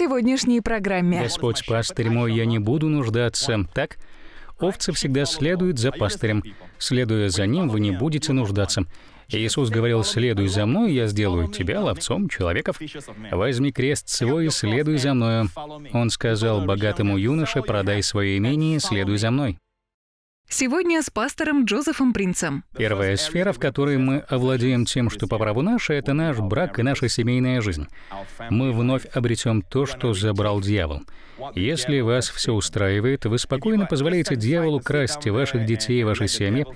сегодняшней программе. Господь пастырь мой, я не буду нуждаться. Так? Овцы всегда следуют за пастырем. Следуя за ним, вы не будете нуждаться. Иисус говорил, «Следуй за мной, я сделаю тебя ловцом человеков. Возьми крест свой и следуй за мною». Он сказал богатому юноше, «Продай свое имение и следуй за мной». Сегодня с пастором Джозефом Принцем. Первая сфера, в которой мы овладеем тем, что по праву наше, это наш брак и наша семейная жизнь. Мы вновь обретем то, что забрал дьявол. Если вас все устраивает, вы спокойно позволяете дьяволу красть ваших детей и ваши семьи,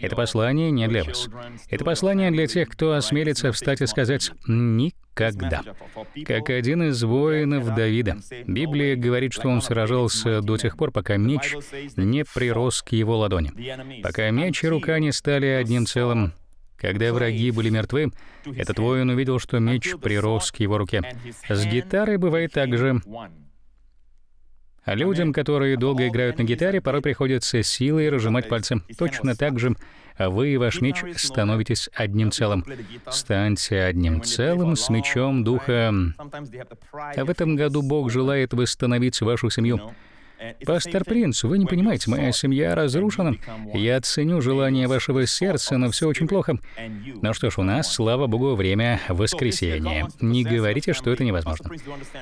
это послание не для вас. Это послание для тех, кто осмелится встать и сказать «никогда». Как один из воинов Давида. Библия говорит, что он сражался до тех пор, пока меч не прирос к его ладони. Пока меч и рука не стали одним целым, когда враги были мертвы, этот воин увидел, что меч прирос к его руке. С гитарой бывает так же. А людям, которые долго играют на гитаре, порой приходится силой разжимать пальцы. Точно так же а вы и ваш меч становитесь одним целым. Станьте одним целым с мечом Духа. А в этом году Бог желает восстановить вашу семью. Пастор Принц, вы не понимаете, моя семья разрушена. Я ценю желание вашего сердца, но все очень плохо. Ну что ж, у нас, слава богу, время воскресения. Не говорите, что это невозможно.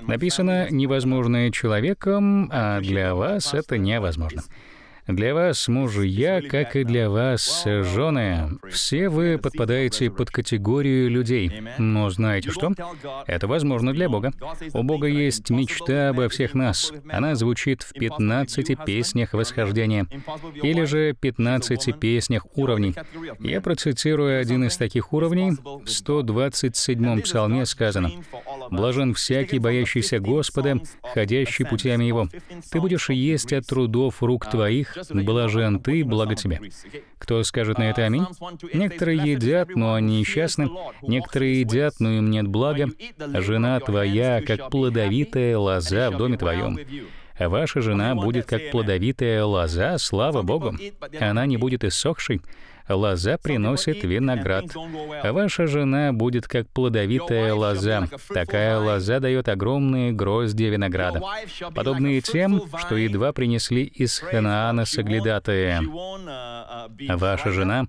Написано «невозможное человеком», а для вас это невозможно. Для вас, мужья, как и для вас, жены, все вы подпадаете под категорию людей. Но знаете что? Это возможно для Бога. У Бога есть мечта обо всех нас. Она звучит в 15 песнях восхождения, или же 15 песнях уровней. Я процитирую один из таких уровней. В 127-м псалме сказано, Блажен всякий, боящийся Господа, ходящий путями Его. Ты будешь есть от трудов рук твоих, блажен ты, благо тебе. Кто скажет на это аминь? Некоторые едят, но они несчастны, некоторые едят, но им нет блага. Жена твоя, как плодовитая лоза в доме твоем. Ваша жена будет как плодовитая лоза, слава Богу. Она не будет иссохшей лоза приносит виноград. Ваша жена будет как плодовитая лоза. Такая лоза дает огромные грозди винограда, подобные тем, что едва принесли из Ханаана соглядатые. Ваша жена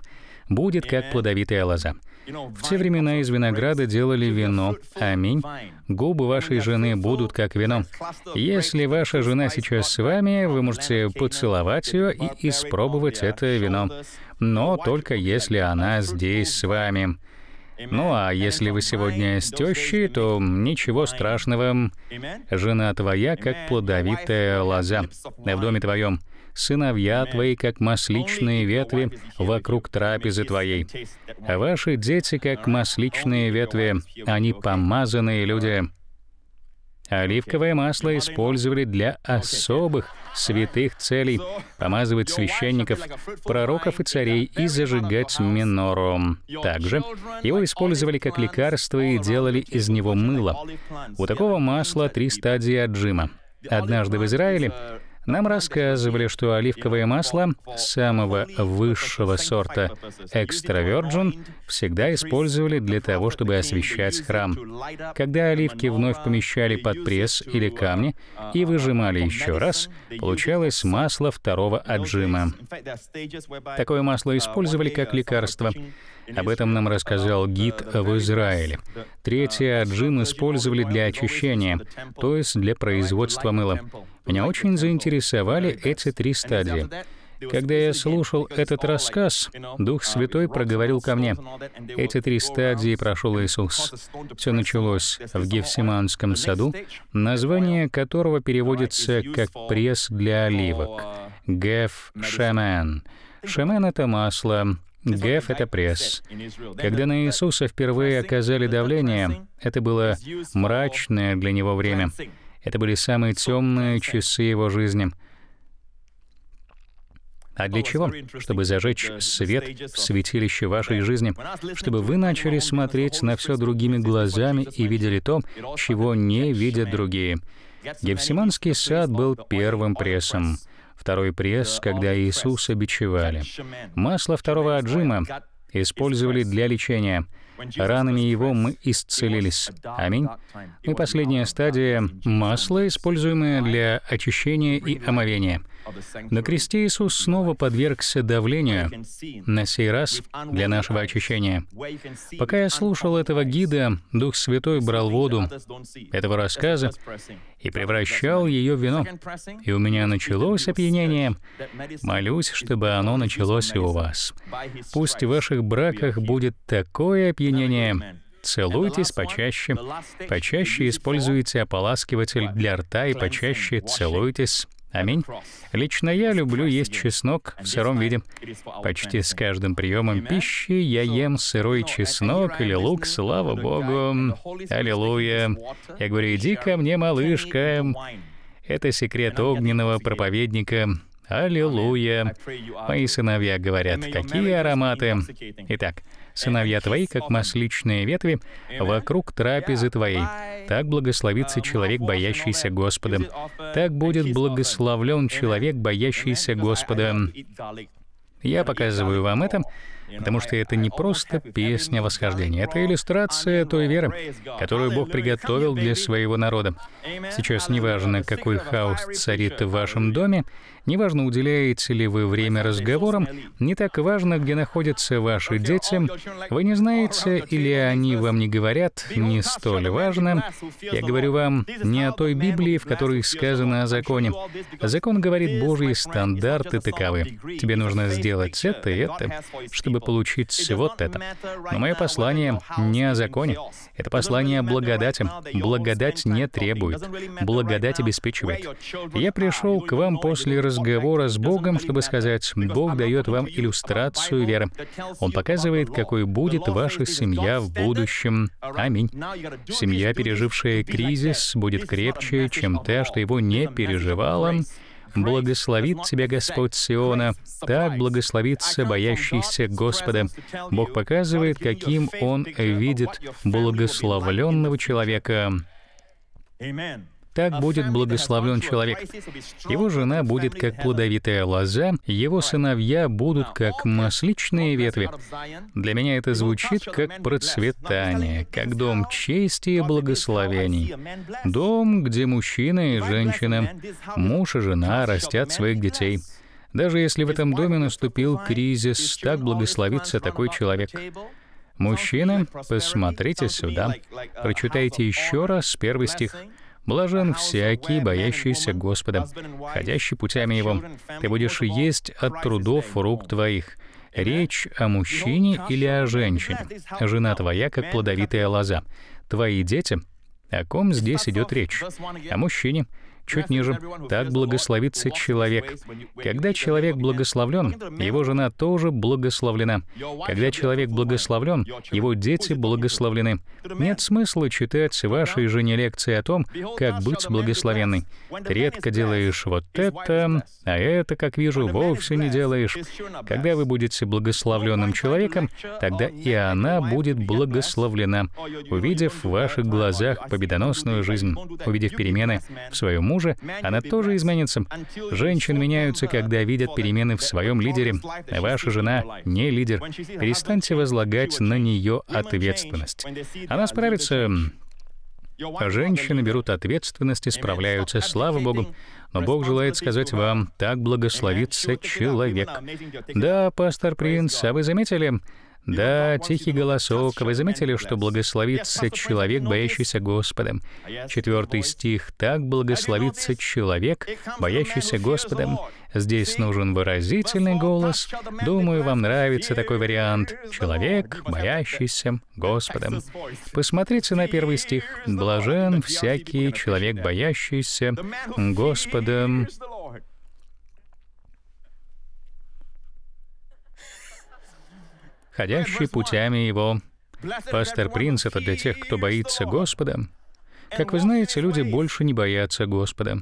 будет как плодовитая лоза. В те времена из винограда делали вино. Аминь. Губы вашей жены будут как вино. Если ваша жена сейчас с вами, вы можете поцеловать ее и испробовать это вино. Но только если она здесь с вами. Ну а если вы сегодня с тещей, то ничего страшного. Жена твоя, как плодовитая лоза в доме твоем сыновья твои, как масличные ветви вокруг трапезы твоей. А ваши дети, как масличные ветви, они помазанные люди». Оливковое масло использовали для особых святых целей — помазывать священников, пророков и царей и зажигать минору. Также его использовали как лекарство и делали из него мыло. У такого масла три стадии отжима. Однажды в Израиле uh, нам рассказывали, что оливковое масло самого высшего сорта экстравержен всегда использовали для того, чтобы освещать храм. Когда оливки вновь помещали под пресс или камни и выжимали еще раз, получалось масло второго отжима. Такое масло использовали как лекарство. Об этом нам рассказал гид в Израиле. Третье джин использовали для очищения, то есть для производства мыла. Меня очень заинтересовали эти три стадии. Когда я слушал этот рассказ, Дух Святой проговорил ко мне. Эти три стадии прошел Иисус. Все началось в Гефсиманском саду, название которого переводится как «пресс для оливок» — «геф шамен». Шемен. Шемен это масло, Геф — это пресс. Когда на Иисуса впервые оказали давление, это было мрачное для него время. Это были самые темные часы его жизни. А для чего? Чтобы зажечь свет в святилище вашей жизни, чтобы вы начали смотреть на все другими глазами и видели то, чего не видят другие. Гефсиманский сад был первым прессом второй пресс, когда Иисуса бичевали. Масло второго отжима использовали для лечения – Ранами его мы исцелились. Аминь. И последняя стадия — масло, используемое для очищения и омовения. На кресте Иисус снова подвергся давлению, на сей раз для нашего очищения. Пока я слушал этого гида, Дух Святой брал воду этого рассказа и превращал ее в вино. И у меня началось опьянение. Молюсь, чтобы оно началось и у вас. Пусть в ваших браках будет такое опьянение, соединение. Целуйтесь почаще. Почаще используйте ополаскиватель для рта и почаще целуйтесь. Аминь. Лично я люблю есть чеснок в сыром виде. Почти с каждым приемом пищи я ем сырой чеснок или лук, слава Богу. Аллилуйя. Я говорю, иди ко мне, малышка. Это секрет огненного проповедника. Аллилуйя. Мои сыновья говорят, какие ароматы. Итак, сыновья твои, как масличные ветви, вокруг трапезы твоей. Так благословится человек, боящийся Господа. Так будет благословлен человек, боящийся Господа. Я показываю вам это, потому что это не просто песня восхождения, это иллюстрация той веры, которую Бог приготовил для своего народа. Сейчас неважно, какой хаос царит в вашем доме, Неважно, уделяете ли вы время разговорам, не так важно, где находятся ваши дети, вы не знаете или они вам не говорят, не столь важно. Я говорю вам не о той Библии, в которой сказано о законе. Закон говорит, Божьи стандарты таковы. Тебе нужно сделать это и это, чтобы получить вот это. Но мое послание не о законе. Это послание о благодати. Благодать не требует. Благодать обеспечивает. Я пришел к вам после разговора разговора с Богом, чтобы сказать, Бог дает вам иллюстрацию веры. Он показывает, какой будет ваша семья в будущем. Аминь. Семья, пережившая кризис, будет крепче, чем та, что его не переживала. Благословит тебя Господь Сиона, так благословится боящийся Господа. Бог показывает, каким Он видит благословленного человека. Аминь. Так а будет благословлен человек. Его жена будет как плодовитая лоза, его сыновья будут а как масличные ветви. Для меня это звучит как процветание, как дом чести и благословений. Дом, где мужчина и женщина, муж и жена растят своих детей. Даже если в этом доме наступил кризис, так благословится такой человек. Мужчины, посмотрите сюда. Uh, Прочитайте еще раз первый стих. Блажен всякий, боящийся Господа, ходящий путями Его. Ты будешь есть от трудов рук твоих. Речь о мужчине или о женщине. Жена твоя, как плодовитая лоза. Твои дети. О ком здесь идет речь? О мужчине. Чуть ниже. «Так благословится человек». Когда человек благословлен, его жена тоже благословлена. Когда человек благословлен, его дети благословлены. Нет смысла читать вашей жене лекции о том, как быть благословенной. Ты редко делаешь вот это, а это, как вижу, вовсе не делаешь. Когда вы будете благословленным человеком, тогда и она будет благословлена, увидев в ваших глазах победоносную жизнь, увидев перемены в своем тому она тоже изменится. Женщины меняются, когда видят перемены в своем лидере. Ваша жена не лидер. Перестаньте возлагать на нее ответственность. Она справится, Женщины берут ответственность и справляются, слава Богу. Но Бог желает сказать вам, так благословится человек. Да, пастор Принц, а вы заметили, да, тихий голосок. Вы заметили, что благословится человек, боящийся Господом. А Четвертый стих. Так благословится человек, боящийся Господом. Здесь нужен выразительный голос. Думаю, вам нравится такой вариант. Человек, боящийся Господом. Посмотрите на первый стих. Блажен всякий человек, боящийся Господом. ходящий путями Его. Пастор Принц — это для тех, кто боится Господа. Как вы знаете, люди больше не боятся Господа.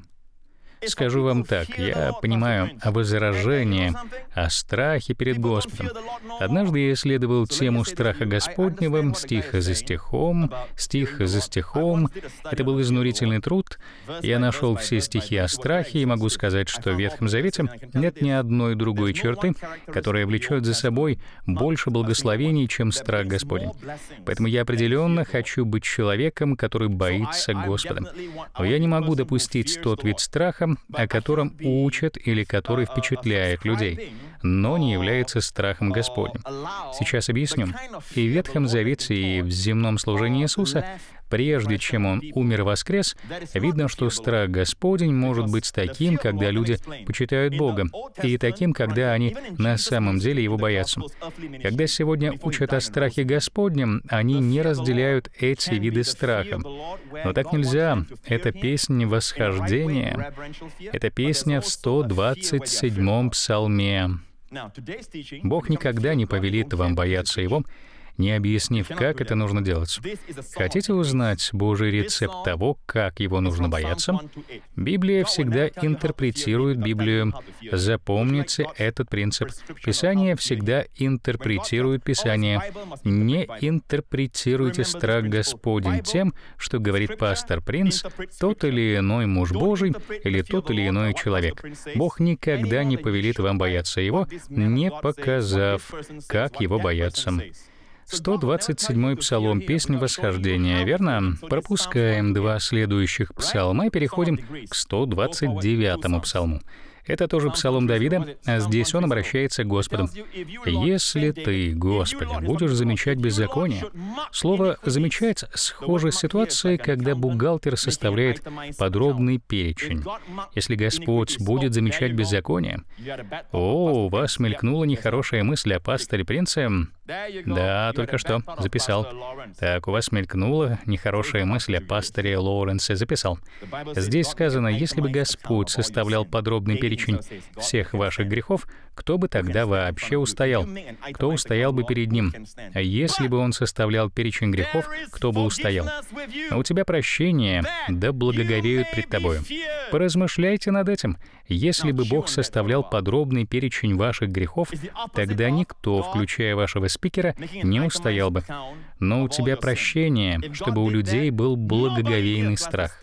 Скажу вам так, я понимаю о возражении, о страхе перед Господом. Однажды я исследовал тему страха Господнего стих за стихом, стих за стихом. Это был изнурительный труд. Я нашел все стихи о страхе и могу сказать, что в Ветхом Завете нет ни одной другой черты, которая влечет за собой больше благословений, чем страх Господень. Поэтому я определенно хочу быть человеком, который боится Господа. Но я не могу допустить тот вид страха, о котором учат или который впечатляет людей, но не является страхом Господним. Сейчас объясню. И в Ветхом Завете, и в земном служении Иисуса прежде чем он умер и воскрес, видно, что страх Господень может быть таким, когда люди почитают Бога, и таким, когда они на самом деле Его боятся. Когда сегодня учат о страхе Господнем, они не разделяют эти виды страха. Но так нельзя. Это песня восхождения. Это песня в 127-м псалме. Бог никогда не повелит вам бояться Его, не объяснив, как это нужно делать. Хотите узнать Божий рецепт того, как его нужно бояться? Библия всегда интерпретирует Библию. Запомните этот принцип. Писание всегда интерпретирует Писание. Не интерпретируйте страх Господень тем, что говорит пастор Принц, тот или иной муж Божий или тот или иной человек. Бог никогда не повелит вам бояться Его, не показав, как Его бояться. 127-й псалом, песнь восхождения, верно? Пропускаем два следующих псалма и переходим к 129-му псалму. Это тоже псалом Давида, а здесь он обращается к Господу. «Если ты, Господи, будешь замечать беззаконие...» Слово «замечать» схоже с ситуацией, когда бухгалтер составляет подробный перечень. Если Господь будет замечать беззаконие... О, у вас мелькнула нехорошая мысль о пасторе принце? Да, только что. Записал. Так, у вас мелькнула нехорошая мысль о пасторе Лоуренсе. Записал. Здесь сказано, если бы Господь составлял подробный перечень, перечень всех ваших грехов, кто бы тогда вообще устоял? Кто устоял бы перед ним? А если бы он составлял перечень грехов, кто бы устоял? А у тебя прощение, да благоговеют пред тобою. Поразмышляйте над этим. Если бы Бог составлял подробный перечень ваших грехов, тогда никто, включая вашего спикера, не устоял бы. Но у тебя прощение, чтобы у людей был благоговейный страх.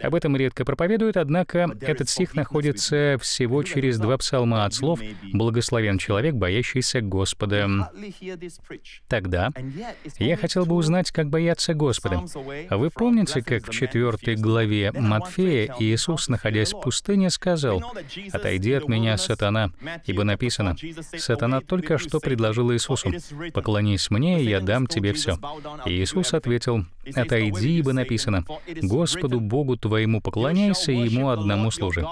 Об этом редко проповедуют, однако этот стих находится всего через два псалма от слов Благословен человек, боящийся Господа. Тогда я хотел бы узнать, как бояться Господа. Вы помните, как в 4 главе Матфея Иисус, находясь в пустыне, сказал, «Отойди от меня, сатана», ибо написано, «Сатана только что предложил Иисусу, поклонись мне, и я дам тебе все». И Иисус ответил, это бы написано. «Господу Богу твоему поклоняйся и Ему одному служи».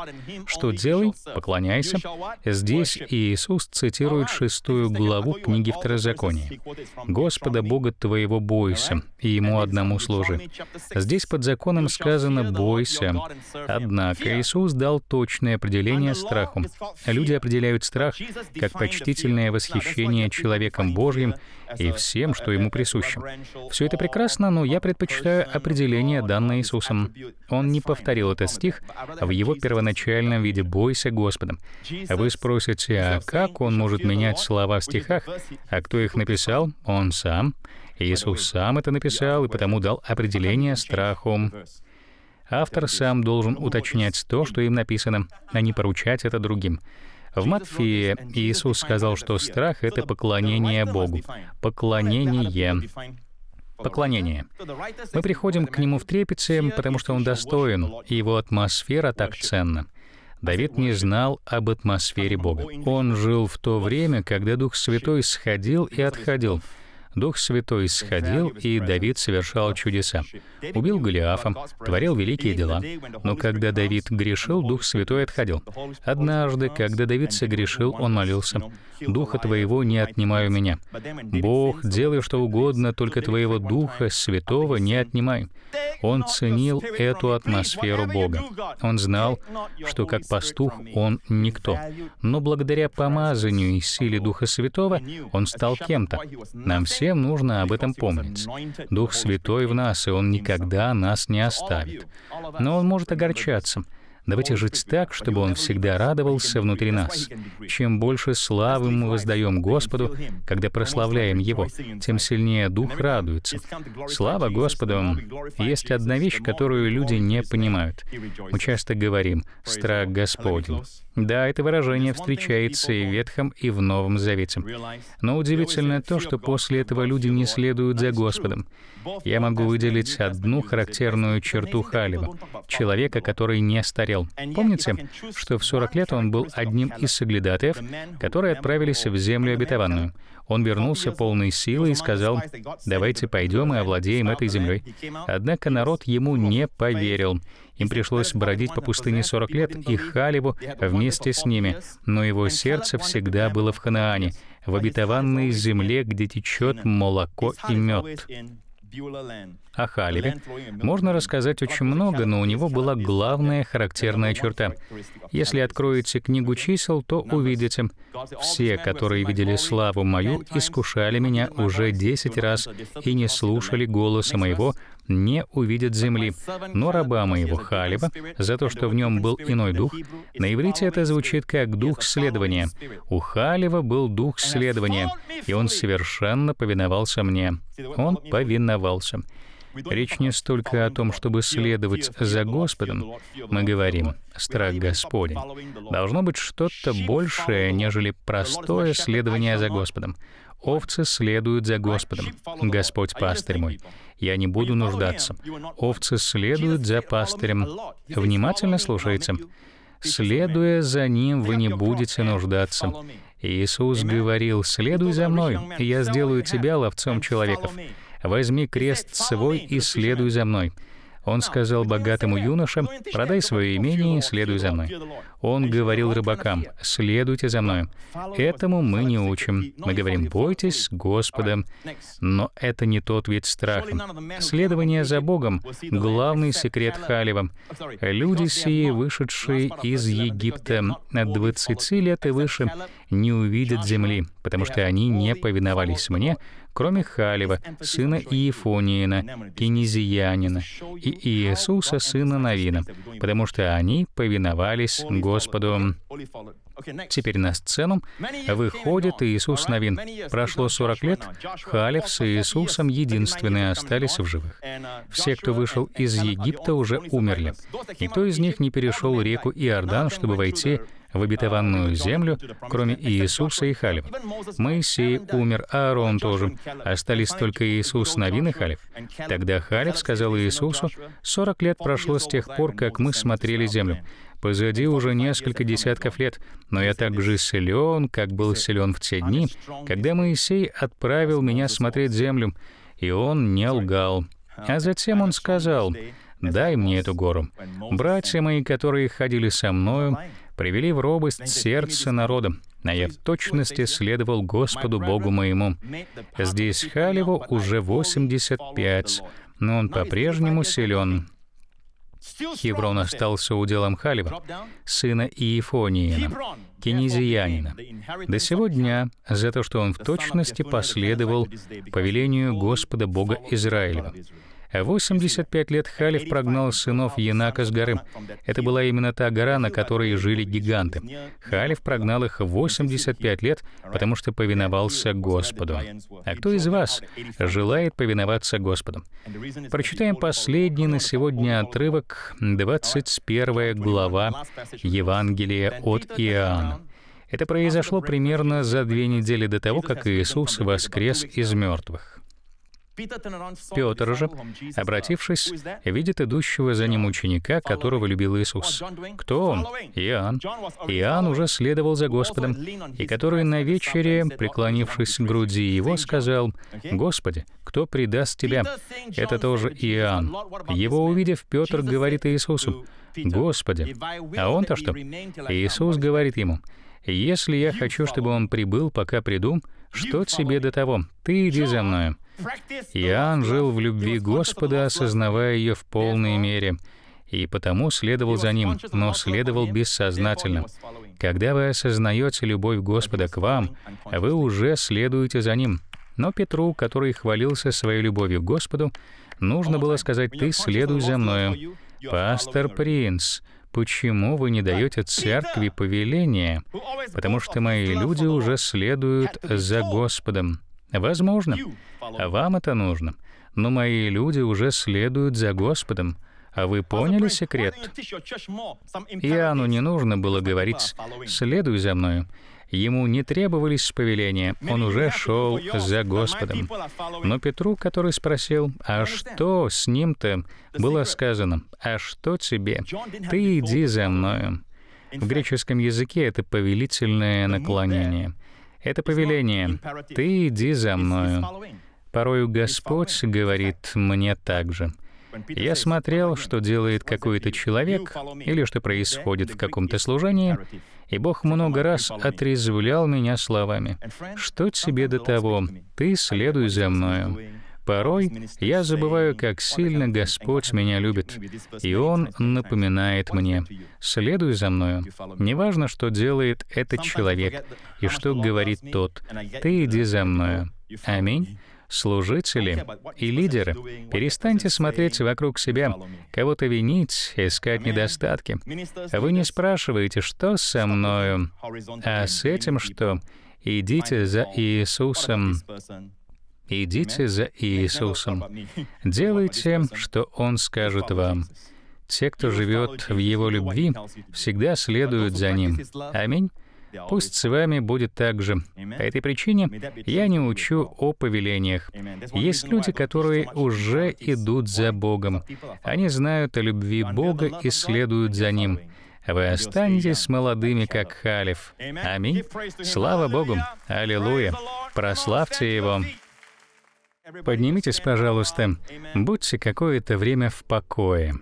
Что делай? Поклоняйся. Здесь Иисус цитирует шестую главу книги Второзакония. «Господа Бога твоего бойся, и Ему одному служи». Здесь под законом сказано «бойся». Однако Иисус дал точное определение страху. Люди определяют страх как почтительное восхищение человеком Божьим и всем, что ему присуще. Все это прекрасно, но я предпочитаю определение, данное Иисусом. Он не повторил этот стих в его первоначальном виде «бойся Господом». Вы спросите, а как он может менять слова в стихах? А кто их написал? Он сам. Иисус сам это написал и потому дал определение страху. Автор сам должен уточнять то, что им написано, а не поручать это другим. В Матфея Иисус сказал, что страх — это поклонение Богу. Поклонение поклонение. Мы приходим к нему в трепете, потому что он достоин, и его атмосфера так ценна. Давид не знал об атмосфере Бога. Он жил в то время, когда Дух Святой сходил и отходил — Дух Святой сходил, и Давид совершал чудеса. Убил Голиафа, творил великие дела. Но когда Давид грешил, Дух Святой отходил. Однажды, когда Давид согрешил, он молился, «Духа Твоего не отнимай у меня». «Бог, делай что угодно, только Твоего Духа Святого не отнимай». Он ценил эту атмосферу Бога. Он знал, что как пастух он никто. Но благодаря помазанию и силе Духа Святого он стал кем-то. Нам всем нужно об этом помнить. Дух Святой в нас, и Он никогда нас не оставит. Но Он может огорчаться — Давайте жить так, чтобы Он всегда радовался внутри нас. Чем больше славы мы воздаем Господу, когда прославляем Его, тем сильнее Дух радуется. Слава Господу! Есть одна вещь, которую люди не понимают. Мы часто говорим «страх Господень». Да, это выражение встречается и в Ветхом, и в Новом Завете. Но удивительно то, что после этого люди не следуют за Господом. Я могу выделить одну характерную черту Халева — человека, который не старел. Помните, что в 40 лет он был одним из соглядатаев, которые отправились в землю обетованную. Он вернулся полной силы и сказал, «Давайте пойдем и овладеем этой землей». Однако народ ему не поверил. Им пришлось бродить по пустыне 40 лет и Халеву вместе с ними, но его сердце всегда было в Ханаане, в обетованной земле, где течет молоко и мед. О Халеве можно рассказать очень много, но у него была главная характерная черта. Если откроете книгу чисел, то увидите, все, которые видели славу мою, искушали меня уже десять раз и не слушали голоса моего, не увидят земли. Но раба моего Халиба, за то, что в нем был иной дух, на иврите это звучит как «дух следования». У Халива был дух следования, и он совершенно повиновался мне. Он повиновался. Речь не столько о том, чтобы следовать за Господом. Мы говорим «страх Господень». Должно быть что-то большее, нежели простое следование за Господом. Овцы следуют за Господом. Господь пастырь мой. Я не буду нуждаться. Овцы следуют за пастырем. Внимательно слушайте. Следуя за ним, вы не будете нуждаться. Иисус говорил, «Следуй за мной, и я сделаю тебя ловцом человеков. Возьми крест свой и следуй за мной». Он сказал богатому юноше, «Продай свое имение и следуй за мной». Он говорил рыбакам, «Следуйте за мной». Этому мы не учим. Мы говорим, «Бойтесь Господа». Но это не тот вид страха. Следование за Богом — главный секрет Халева. Люди сии, вышедшие из Египта от 20 лет и выше, не увидят земли, потому что они не повиновались мне, кроме Халива, сына Иефониина, Кинезиянина, и Иисуса, сына Навина, потому что они повиновались Господу. Теперь на сцену выходит Иисус Новин. Прошло 40 лет, Халев с Иисусом единственные остались в живых. Все, кто вышел из Египта, уже умерли. Никто из них не перешел реку Иордан, чтобы войти в обетованную землю, кроме Иисуса и Халев. Моисей умер, а Аарон тоже. Остались только Иисус, Навин и Халев. Тогда Халев сказал Иисусу, «Сорок лет прошло с тех пор, как мы смотрели землю. Позади уже несколько десятков лет, но я так же силен, как был силен в те дни, когда Моисей отправил меня смотреть землю, и он не лгал. А затем он сказал, «Дай мне эту гору. Братья мои, которые ходили со мною, привели в робость сердце народа, а я в точности следовал Господу Богу моему. Здесь Халеву уже 85, но он по-прежнему силен. Хеврон остался уделом Халива, сына Иефониина, кинезиянина, до сего дня за то, что он в точности последовал повелению Господа Бога Израилева. 85 лет Халиф прогнал сынов Янака с горы. Это была именно та гора, на которой жили гиганты. Халиф прогнал их 85 лет, потому что повиновался Господу. А кто из вас желает повиноваться Господу? Прочитаем последний на сегодня отрывок, 21 глава Евангелия от Иоанна. Это произошло примерно за две недели до того, как Иисус воскрес из мертвых. Петр же, обратившись, э, видит идущего за ним ученика, которого любил Иисус. Кто он? Иоанн. Иоанн уже следовал за Господом, и который на вечере, преклонившись к груди его, сказал, «Господи, кто предаст Тебя?» Это тоже Иоанн. Его увидев, Петр говорит Иисусу, «Господи». А он-то что? Иисус говорит ему, если я хочу, чтобы он прибыл, пока приду, что тебе до того? Ты иди за мною». Иоанн жил в любви Господа, осознавая ее в полной мере, и потому следовал за ним, но следовал бессознательно. Когда вы осознаете любовь Господа к вам, вы уже следуете за ним. Но Петру, который хвалился своей любовью к Господу, нужно было сказать «Ты следуй за мною». «Пастор Принц, Почему вы не даете церкви повеления? Потому что мои люди уже следуют за Господом. Возможно, вам это нужно, но мои люди уже следуют за Господом. А вы поняли секрет? Иоанну не нужно было говорить «следуй за мною». Ему не требовались повеления, он уже шел за Господом. Но Петру, который спросил, «А что с ним-то?» было сказано, «А что тебе? Ты иди за мною». В греческом языке это повелительное наклонение. Это повеление «Ты иди за мною». Порою Господь говорит мне так же — я смотрел, что делает какой-то человек или что происходит в каком-то служении, и Бог много раз отрезвлял меня словами «Что тебе до того? Ты следуй за мною». Порой я забываю, как сильно Господь меня любит, и Он напоминает мне, «Следуй за мною». Неважно, что делает этот человек и что говорит тот, «Ты иди за мною». Аминь служители и лидеры, перестаньте смотреть вокруг себя, кого-то винить, искать недостатки. Вы не спрашиваете, что со мною, а с этим что? Идите за Иисусом. Идите за Иисусом. Делайте, что Он скажет вам. Те, кто живет в Его любви, всегда следуют за Ним. Аминь. Пусть с вами будет так же. По этой причине я не учу о повелениях. Есть люди, которые уже идут за Богом. Они знают о любви Бога и следуют за Ним. Вы останетесь с молодыми, как халиф. Аминь. Слава Богу. Аллилуйя. Прославьте Его. Поднимитесь, пожалуйста. Будьте какое-то время в покое.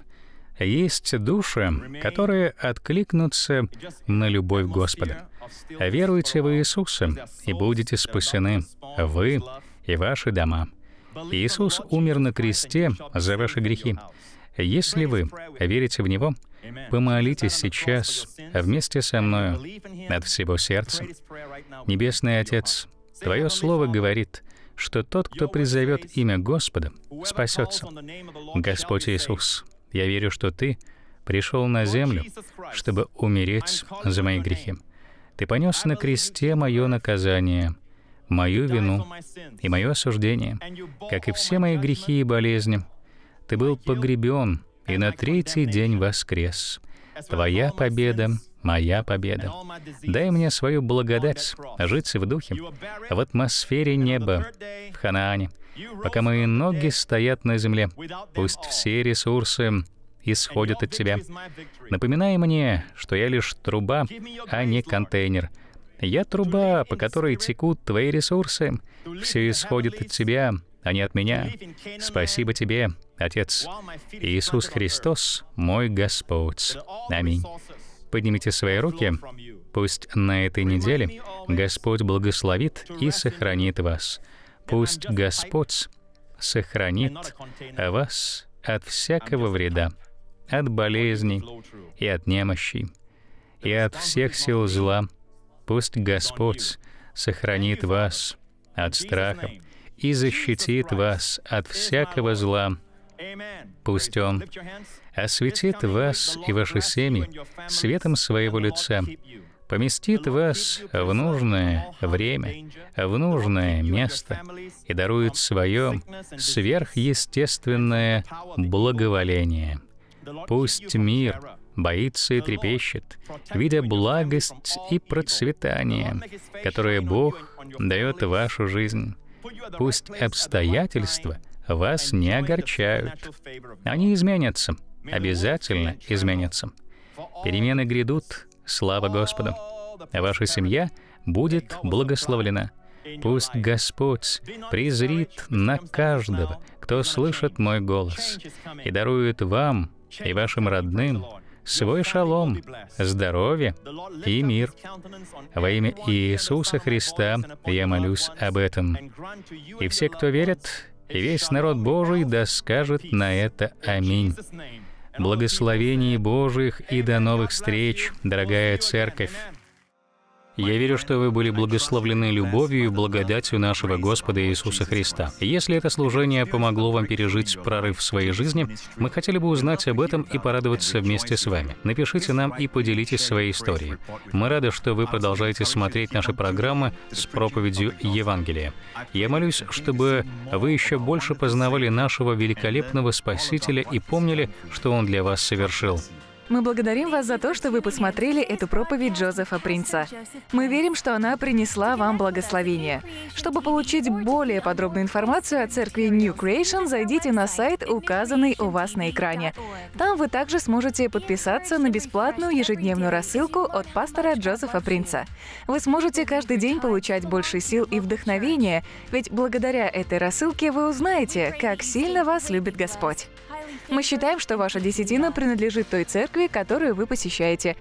Есть души, которые откликнутся на любовь Господа. Веруйте в Иисуса и будете спасены, вы и ваши дома. Иисус умер на кресте за ваши грехи. Если вы верите в Него, помолитесь сейчас вместе со мною от всего сердца. Небесный Отец, Твое Слово говорит, что тот, кто призовет имя Господа, спасется. Господь Иисус, я верю, что Ты пришел на землю, чтобы умереть за мои грехи. Ты понес на кресте мое наказание, мою вину и мое осуждение, как и все мои грехи и болезни. Ты был погребен и на третий день воскрес. Твоя победа моя победа. Дай мне свою благодать жить в духе, в атмосфере неба, в Ханаане, пока мои ноги стоят на земле. Пусть все ресурсы исходят от тебя. Напоминай мне, что я лишь труба, а не контейнер. Я труба, по которой текут твои ресурсы. Все исходит от тебя, а не от меня. Спасибо тебе, Отец. Иисус Христос, мой Господь. Аминь. Поднимите свои руки. Пусть на этой неделе Господь благословит и сохранит вас. Пусть Господь сохранит вас от всякого вреда, от болезней и от немощи, и от всех сил зла. Пусть Господь сохранит вас от страха и защитит вас от всякого зла. Пусть Он осветит вас и ваши семьи светом своего лица, поместит вас в нужное время, в нужное место и дарует свое сверхъестественное благоволение. Пусть мир боится и трепещет, видя благость и процветание, которое Бог дает вашу жизнь. Пусть обстоятельства вас не огорчают. Они изменятся, обязательно изменятся. Перемены грядут — Слава Господу! Ваша семья будет благословлена. Пусть Господь презрит на каждого, кто слышит мой голос, и дарует вам и вашим родным свой шалом, здоровье и мир. Во имя Иисуса Христа я молюсь об этом. И все, кто верит, и весь народ Божий да скажет на это «Аминь» благословений Божьих и до новых встреч, дорогая церковь. Я верю, что вы были благословлены любовью и благодатью нашего Господа Иисуса Христа. Если это служение помогло вам пережить прорыв в своей жизни, мы хотели бы узнать об этом и порадоваться вместе с вами. Напишите нам и поделитесь своей историей. Мы рады, что вы продолжаете смотреть наши программы с проповедью Евангелия. Я молюсь, чтобы вы еще больше познавали нашего великолепного Спасителя и помнили, что Он для вас совершил. Мы благодарим вас за то, что вы посмотрели эту проповедь Джозефа Принца. Мы верим, что она принесла вам благословение. Чтобы получить более подробную информацию о церкви New Creation, зайдите на сайт, указанный у вас на экране. Там вы также сможете подписаться на бесплатную ежедневную рассылку от пастора Джозефа Принца. Вы сможете каждый день получать больше сил и вдохновения, ведь благодаря этой рассылке вы узнаете, как сильно вас любит Господь. Мы считаем, что ваша десятина принадлежит той церкви, которую вы посещаете,